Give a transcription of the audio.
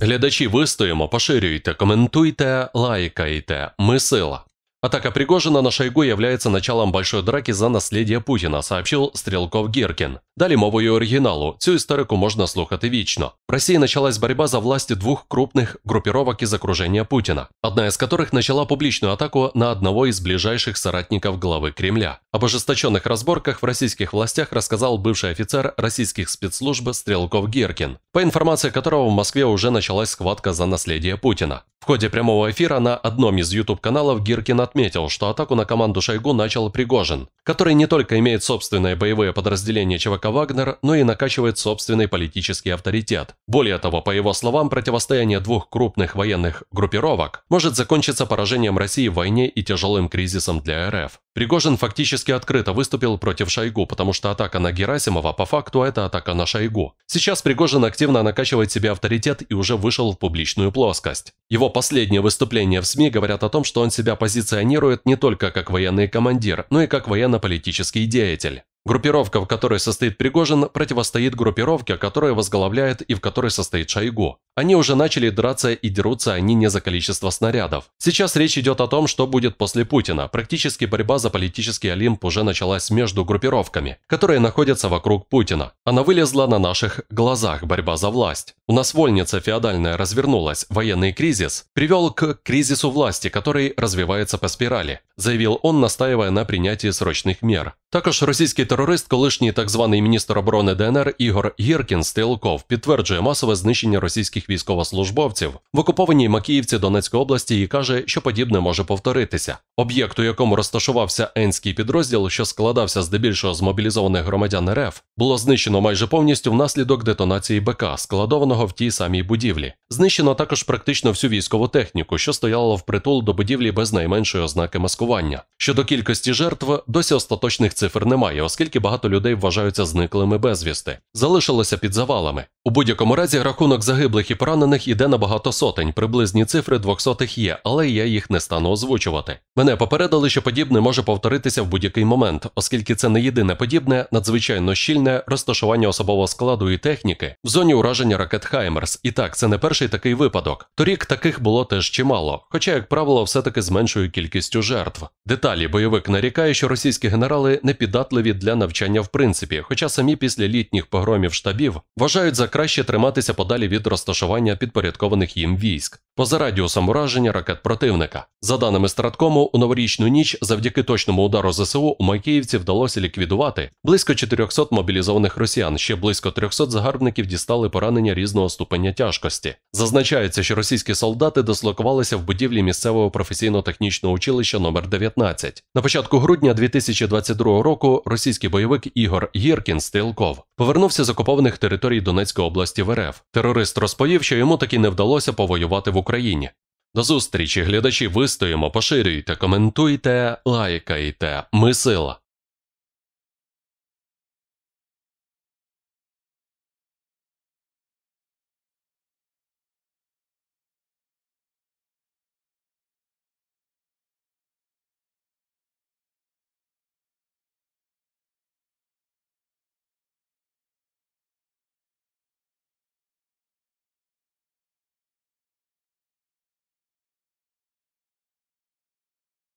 Глядачі вистоїмо, поширюйте, коментуйте, лайкайте. Мы сила. Атака Пригожина на Шойгу является началом большой драки за наследие Путина, сообщил Стрелков Гиркин. Далі мовою оригіналу цю істерику можна слухати вічно. В Росії почалась боротьба за власть двух крупных группировок из окружения Путина, одна из которых начала публичную атаку на одного из ближайших соратников главы Кремля. Об ожесточенных разборках в российских властях рассказал бывший офицер российских спецслужб Стрелков Гиркин, по информации которого в Москве уже началась схватка за наследие Путина. В ходе прямого эфира на одном из YouTube-каналов Гиркин отметил, что атаку на команду Шойгу начал Пригожин, который не только имеет собственное боевое подразделение ЧВК только Вагнер, но и накачивает собственный политический авторитет. Более того, по его словам, противостояние двух крупных военных группировок может закончиться поражением России в войне и тяжелым кризисом для РФ. Пригожин фактически открыто выступил против Шойгу, потому что атака на Герасимова по факту это атака на Шойгу. Сейчас Пригожин активно накачивает себе авторитет и уже вышел в публичную плоскость. Его последние выступления в СМИ говорят о том, что он себя позиционирует не только как военный командир, но и как военно-политический деятель. Группировка, в которой состоит Пригожин, противостоит группировке, которая возглавляет и в которой состоит Шойгу. Они уже начали драться и дерутся они не за количество снарядов. Сейчас речь идет о том, что будет после Путина. Практически борьба за политический Олимп уже началась между группировками, которые находятся вокруг Путина. Она вылезла на наших глазах, борьба за власть. У нас вольница феодальная развернулась, военный кризис привел к кризису власти, который развивается по спирали, заявил он, настаивая на принятии срочных мер. Також російський терорист, колишній так званий міністр оборони ДНР Ігор Гіркін Стрілков, підтверджує масове знищення російських військовослужбовців в окупованій Макіївці Донецької області і каже, що подібне може повторитися. Об'єкт, у якому розташувався енський підрозділ, що складався здебільшого з мобілізованих громадян РФ, було знищено майже повністю внаслідок детонації БК, складованого в тій самій будівлі. Знищено також практично всю військову техніку, що стояла притул до будівлі без найменшої ознаки маскування. Щодо кількості жертв, досі остаточних цифр немає, оскільки багато людей вважаються зниклими безвісти. Залишилося під завалами. У будь-якому разі рахунок загиблих і поранених іде на багато сотень, приблизні цифри двохсотих є, але я їх не стану озвучувати. Мене попередили, що подібне може повторитися в будь-який момент, оскільки це не єдине подібне, надзвичайно щільне розташування особового складу і техніки в зоні ураження ракет Хаймерс. І так, це не перше перший такий випадок. Торік таких було теж чимало, хоча, як правило, все-таки з меншою кількістю жертв. Деталі бойовик нарікає, що російські генерали непіддатливі для навчання в принципі, хоча самі після літніх погромів штабів вважають за краще триматися подалі від розташування підпорядкованих їм військ, поза радіусом ураження ракет противника. За даними страткому, у новорічну ніч завдяки точному удару ЗСУ у Майкіївці вдалося ліквідувати близько 400 мобілізованих росіян, ще близько 300 загарбників дістали поранення різного ступеня тяжкості. Зазначається, що російські солдати дислокувалися в будівлі місцевого професійно-технічного училища номер 19 На початку грудня 2022 року російський бойовик Ігор Гіркін Стрілков повернувся з окупованих територій Донецької області в РФ. Терорист розповів, що йому таки не вдалося повоювати в Україні. До зустрічі, глядачі, вистоїмо, поширюйте, коментуйте, лайкайте. Ми сила.